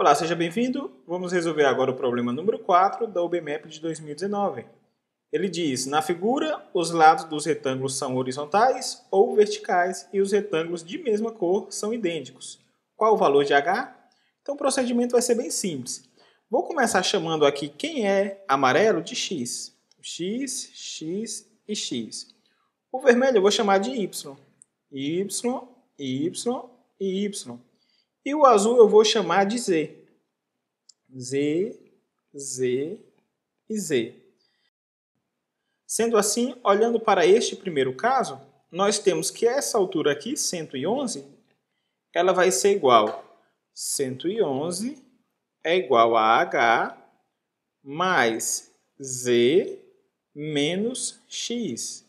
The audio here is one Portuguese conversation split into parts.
Olá, seja bem-vindo. Vamos resolver agora o problema número 4 da UBMAP de 2019. Ele diz: na figura, os lados dos retângulos são horizontais ou verticais e os retângulos de mesma cor são idênticos. Qual o valor de H? Então o procedimento vai ser bem simples. Vou começar chamando aqui quem é amarelo de X. X, X e X. O vermelho eu vou chamar de Y. Y, Y e Y. E o azul eu vou chamar de Z. Z, Z e Z. Sendo assim, olhando para este primeiro caso, nós temos que essa altura aqui, 111, ela vai ser igual. 111 é igual a H mais Z menos X.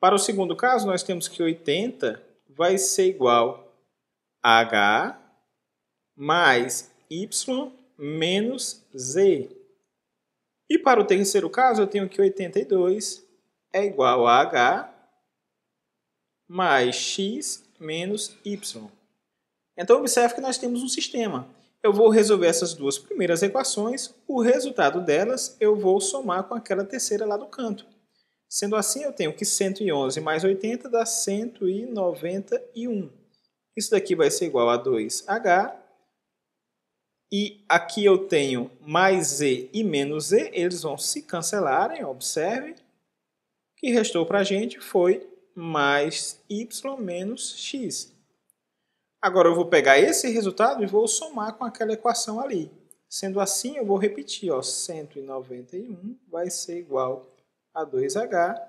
Para o segundo caso, nós temos que 80 vai ser igual H mais Y menos Z. E para o terceiro caso, eu tenho que 82 é igual a H mais X menos Y. Então, observe que nós temos um sistema. Eu vou resolver essas duas primeiras equações, o resultado delas eu vou somar com aquela terceira lá do canto. Sendo assim, eu tenho que 111 mais 80 dá 191. Isso daqui vai ser igual a 2H. E aqui eu tenho mais Z e menos Z, eles vão se cancelarem, observe. O que restou para a gente foi mais Y menos X. Agora eu vou pegar esse resultado e vou somar com aquela equação ali. Sendo assim, eu vou repetir, ó, 191 vai ser igual a 2h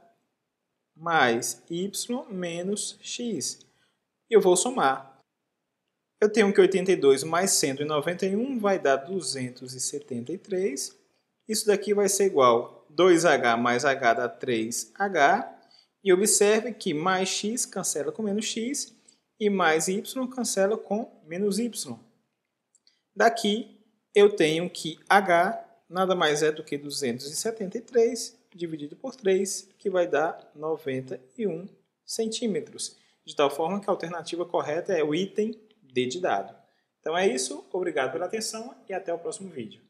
mais y menos x eu vou somar. Eu tenho que 82 mais 191 vai dar 273. Isso daqui vai ser igual a 2h mais h dá 3h. E observe que mais x cancela com menos x e mais y cancela com menos y. Daqui eu tenho que h nada mais é do que 273 dividido por 3, que vai dar 91 centímetros de tal forma que a alternativa correta é o item D de dado. Então é isso, obrigado pela atenção e até o próximo vídeo.